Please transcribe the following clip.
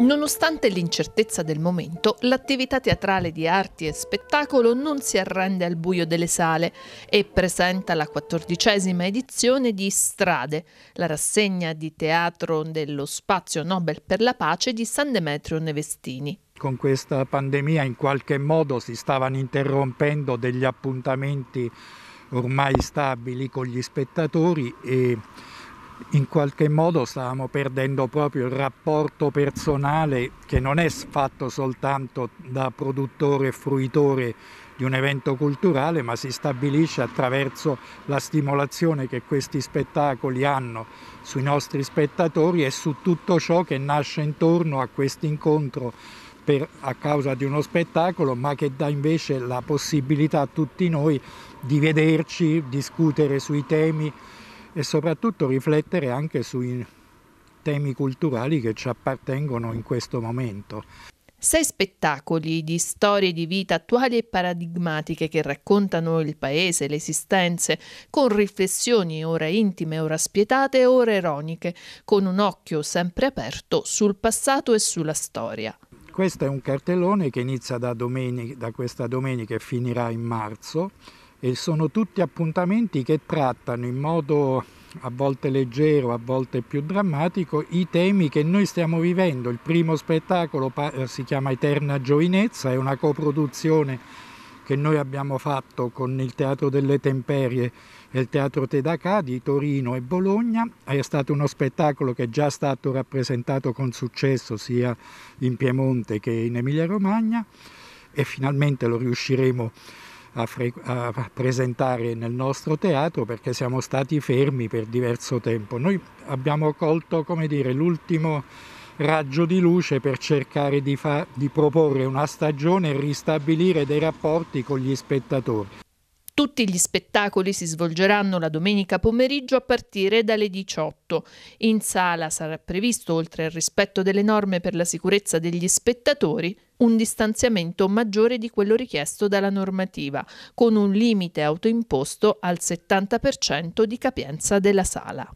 Nonostante l'incertezza del momento, l'attività teatrale di arti e spettacolo non si arrende al buio delle sale e presenta la quattordicesima edizione di Strade, la rassegna di teatro dello Spazio Nobel per la Pace di San Demetrio Nevestini. Con questa pandemia in qualche modo si stavano interrompendo degli appuntamenti ormai stabili con gli spettatori e in qualche modo stavamo perdendo proprio il rapporto personale che non è fatto soltanto da produttore e fruitore di un evento culturale, ma si stabilisce attraverso la stimolazione che questi spettacoli hanno sui nostri spettatori e su tutto ciò che nasce intorno a questo incontro a causa di uno spettacolo, ma che dà invece la possibilità a tutti noi di vederci, discutere sui temi e soprattutto riflettere anche sui temi culturali che ci appartengono in questo momento. Sei spettacoli di storie di vita attuali e paradigmatiche che raccontano il paese, le esistenze, con riflessioni ora intime, ora spietate, ora ironiche, con un occhio sempre aperto sul passato e sulla storia. Questo è un cartellone che inizia da, domenica, da questa domenica e finirà in marzo e sono tutti appuntamenti che trattano in modo a volte leggero, a volte più drammatico, i temi che noi stiamo vivendo. Il primo spettacolo eh, si chiama Eterna Giovinezza, è una coproduzione che noi abbiamo fatto con il Teatro delle Temperie e il Teatro Tedacà di Torino e Bologna. È stato uno spettacolo che è già stato rappresentato con successo sia in Piemonte che in Emilia Romagna e finalmente lo riusciremo a a, a, presentare nel nostro teatro perché siamo stati fermi per diverso tempo. Noi abbiamo colto l'ultimo raggio di luce per cercare di, di proporre una stagione e ristabilire dei rapporti con gli spettatori. Tutti gli spettacoli si svolgeranno la domenica pomeriggio a partire dalle 18. In sala sarà previsto, oltre al rispetto delle norme per la sicurezza degli spettatori, un distanziamento maggiore di quello richiesto dalla normativa, con un limite autoimposto al 70% di capienza della sala.